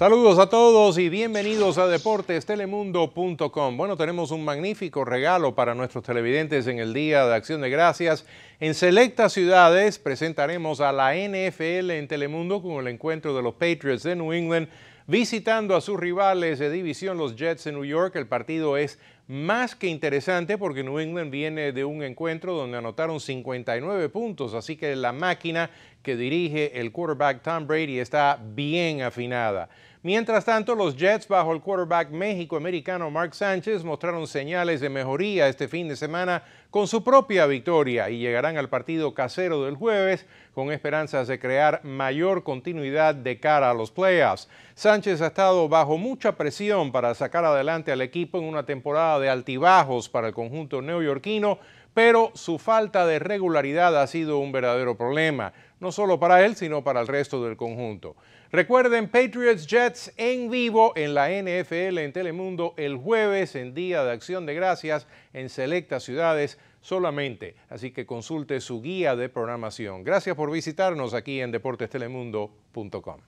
Saludos a todos y bienvenidos a deportestelemundo.com. Bueno, tenemos un magnífico regalo para nuestros televidentes en el Día de Acción de Gracias. En selectas ciudades presentaremos a la NFL en Telemundo con el encuentro de los Patriots de New England visitando a sus rivales de división los Jets de New York. El partido es más que interesante porque New England viene de un encuentro donde anotaron 59 puntos, así que la máquina que dirige el quarterback Tom Brady está bien afinada. Mientras tanto, los Jets bajo el quarterback México-americano Mark Sánchez mostraron señales de mejoría este fin de semana con su propia victoria y llegarán al partido casero del jueves con esperanzas de crear mayor continuidad de cara a los playoffs. Sánchez ha estado bajo mucha presión para sacar adelante al equipo en una temporada de altibajos para el conjunto neoyorquino, pero su falta de regularidad ha sido un verdadero problema, no solo para él, sino para el resto del conjunto. Recuerden Patriots Jets en vivo en la NFL en Telemundo el jueves en Día de Acción de Gracias en selectas ciudades solamente, así que consulte su guía de programación. Gracias por visitarnos aquí en deportestelemundo.com.